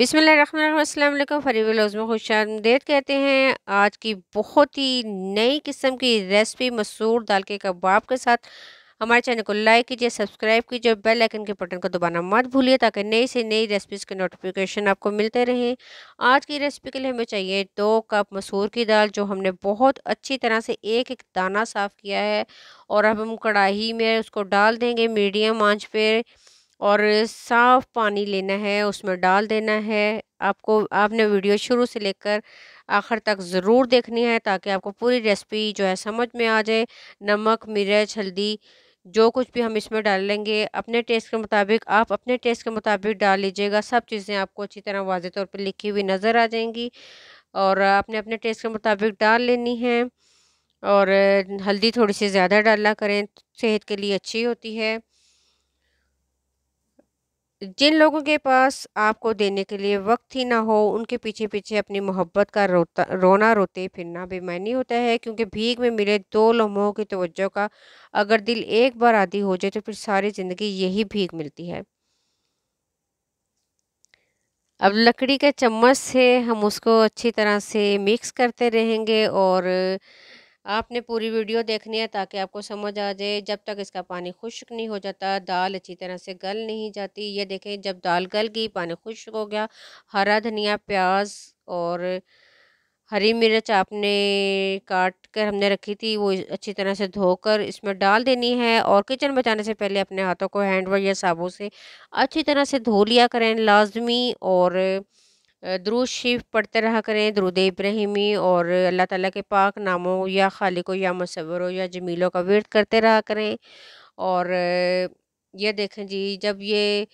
बिसमिल रखम फरी में खुश आमदेद कहते हैं आज की बहुत ही नई किस्म की रेसिपी मसूर दाल के कबाब के साथ हमारे चैनल को लाइक कीजिए सब्सक्राइब कीजिए और बेल आइकन के बटन को दबाना मत भूलिए ताकि नई से नई रेसिपीज़ के नोटिफिकेशन आपको मिलते रहें आज की रेसिपी के लिए हमें चाहिए दो कप मसूर की दाल जो हमने बहुत अच्छी तरह से एक एक दाना साफ़ किया है और अब हम कढ़ाई में उसको डाल देंगे मीडियम आंच पर और साफ़ पानी लेना है उसमें डाल देना है आपको आपने वीडियो शुरू से लेकर आखिर तक ज़रूर देखनी है ताकि आपको पूरी रेसिपी जो है समझ में आ जाए नमक मिर्च हल्दी जो कुछ भी हम इसमें डाल लेंगे अपने टेस्ट के मुताबिक आप अपने टेस्ट के मुताबिक डाल लीजिएगा सब चीज़ें आपको अच्छी तरह वाज तौर पर लिखी हुई नज़र आ जाएंगी और आपने अपने टेस्ट के मुताबिक डाल लेनी है और हल्दी थोड़ी सी ज़्यादा डाला करें सेहत के लिए अच्छी होती है जिन लोगों के पास आपको देने के लिए वक्त ही ना हो उनके पीछे पीछे अपनी मोहब्बत का रोता रोना रोते फिरना बेमानी होता है क्योंकि भीख में मिले दो लम्हों की तवज्जो का अगर दिल एक बार आदि हो जाए तो फिर सारी ज़िंदगी यही भीख मिलती है अब लकड़ी के चम्मच से हम उसको अच्छी तरह से मिक्स करते रहेंगे और आपने पूरी वीडियो देखनी है ताकि आपको समझ आ जाए जब तक इसका पानी खुश्क नहीं हो जाता दाल अच्छी तरह से गल नहीं जाती ये देखें जब दाल गल गई पानी खुश्क हो गया हरा धनिया प्याज और हरी मिर्च आपने काट कर हमने रखी थी वो अच्छी तरह से धोकर इसमें डाल देनी है और किचन बचाने से पहले अपने हाथों को हैंड वॉश या साबुन से अच्छी तरह से धो लिया करें लाजमी और दरुद शिफ पढ़ते रहा करें द्रूद इब्राहिमी और अल्लाह ताला के पाक नामों या खालिको या मसवरों या जमीलों का वर्द करते रहा करें और ये देखें जी जब ये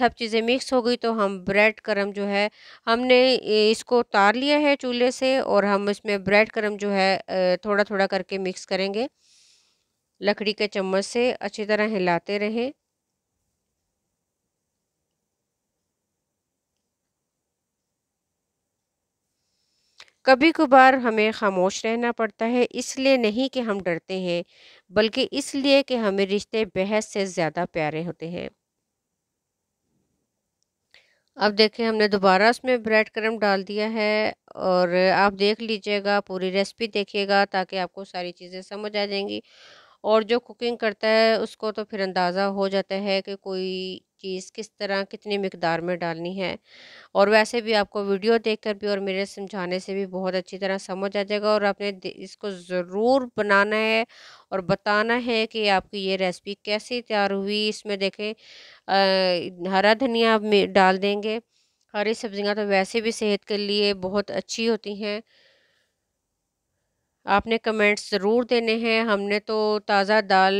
सब चीज़ें मिक्स हो गई तो हम ब्रेड क्रम जो है हमने इसको उतार लिया है चूल्हे से और हम इसमें ब्रेड क्रम जो है थोड़ा थोड़ा करके मिक्स करेंगे लकड़ी के चम्मच से अच्छी तरह हिलाते रहें कभी कभार हमें खामोश रहना पड़ता है इसलिए नहीं कि हम डरते हैं बल्कि इसलिए कि हमें रिश्ते बहस से ज़्यादा प्यारे होते हैं अब देखें हमने दोबारा उसमें ब्रेड क्रम डाल दिया है और आप देख लीजिएगा पूरी रेसिपी देखिएगा ताकि आपको सारी चीज़ें समझ आ जाएंगी और जो कुकिंग करता है उसको तो फिर अंदाज़ा हो जाता है कि कोई चीज़ किस तरह कितनी मकदार में डालनी है और वैसे भी आपको वीडियो देख कर भी और मेरे समझाने से भी बहुत अच्छी तरह समझ आ जाएगा और आपने इसको ज़रूर बनाना है और बताना है कि आपकी ये रेसिपी कैसी तैयार हुई इसमें देखें हरा धनिया आप डाल देंगे हरी सब्जियां तो वैसे भी सेहत के लिए बहुत अच्छी होती हैं आपने कमेंट्स ज़रूर देने हैं हमने तो ताज़ा दाल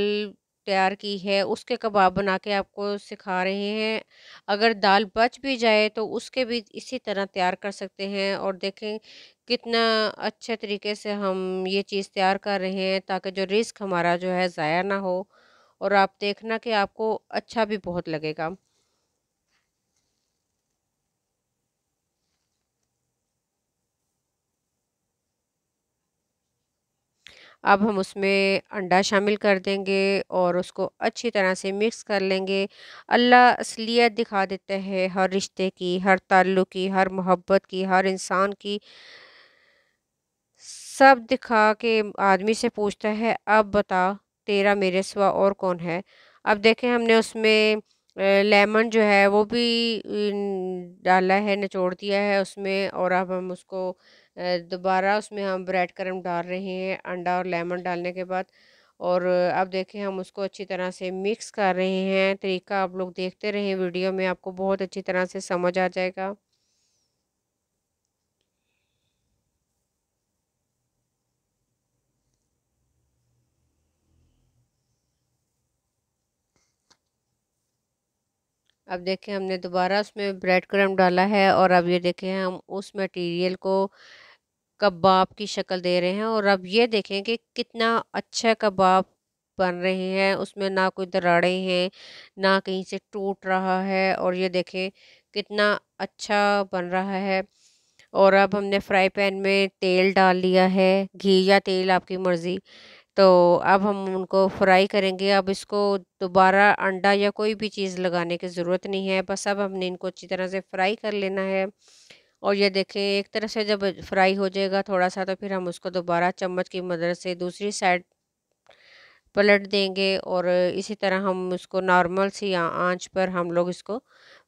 तैयार की है उसके कबाब बना के आपको सिखा रहे हैं अगर दाल बच भी जाए तो उसके भी इसी तरह तैयार कर सकते हैं और देखें कितना अच्छे तरीके से हम ये चीज़ तैयार कर रहे हैं ताकि जो रिस्क हमारा जो है ज़ाया ना हो और आप देखना कि आपको अच्छा भी बहुत लगेगा अब हम उसमें अंडा शामिल कर देंगे और उसको अच्छी तरह से मिक्स कर लेंगे अल्लाह असलियत दिखा देता है हर रिश्ते की हर ताल्लुक़ की हर मोहब्बत की हर इंसान की सब दिखा के आदमी से पूछता है अब बता तेरा मेरे सिवा और कौन है अब देखें हमने उसमें लेमन जो है वो भी डाला है निचोड़ दिया है उसमें और अब हम उसको दोबारा उसमें हम ब्रेड क्रम डाल रहे हैं अंडा और लेमन डालने के बाद और अब देखें हम उसको अच्छी तरह से मिक्स कर रहे हैं तरीका आप लोग देखते रहें वीडियो में आपको बहुत अच्छी तरह से समझ आ जाएगा अब देखें हमने दोबारा उसमें ब्रेड क्रम डाला है और अब ये देखें हम उस मटेरियल को कबाब की शक्ल दे रहे हैं और अब ये देखें कि कितना अच्छा कबाब बन रहे हैं उसमें ना कोई दराड़े हैं ना कहीं से टूट रहा है और ये देखें कितना अच्छा बन रहा है और अब हमने फ्राई पैन में तेल डाल लिया है घी या तेल आपकी मर्ज़ी तो अब हम उनको फ्राई करेंगे अब इसको दोबारा अंडा या कोई भी चीज़ लगाने की ज़रूरत नहीं है बस अब हमने इनको अच्छी तरह से फ्राई कर लेना है और ये देखें एक तरह से जब फ्राई हो जाएगा थोड़ा सा तो फिर हम उसको दोबारा चम्मच की मदद से दूसरी साइड पलट देंगे और इसी तरह हम उसको नॉर्मल सी आंच पर हम लोग इसको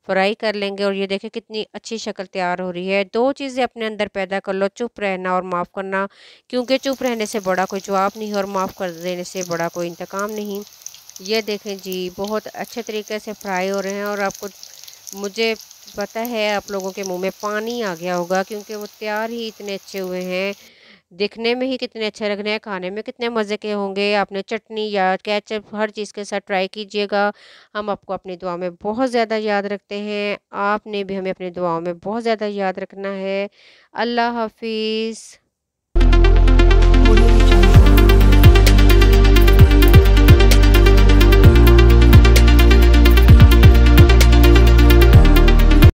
फ्राई कर लेंगे और ये देखें कितनी अच्छी शक्ल तैयार हो रही है दो चीज़ें अपने अंदर पैदा कर लो चुप रहना और माफ़ करना क्योंकि चुप रहने से बड़ा कोई जवाब नहीं और माफ़ कर देने से बड़ा कोई इंतकाम नहीं ये देखें जी बहुत अच्छे तरीके से फ्राई हो रहे हैं और आपको मुझे पता है आप लोगों के मुंह में पानी आ गया होगा क्योंकि वो तैयार ही इतने अच्छे हुए हैं दिखने में ही कितने अच्छे लग रहे हैं खाने में कितने मज़े के होंगे आपने चटनी या कैचअप हर चीज़ के साथ ट्राई कीजिएगा हम आपको अपनी दुआ में बहुत ज़्यादा याद रखते हैं आपने भी हमें अपनी दुआओं में बहुत ज़्यादा याद रखना है अल्लाह हाफिज़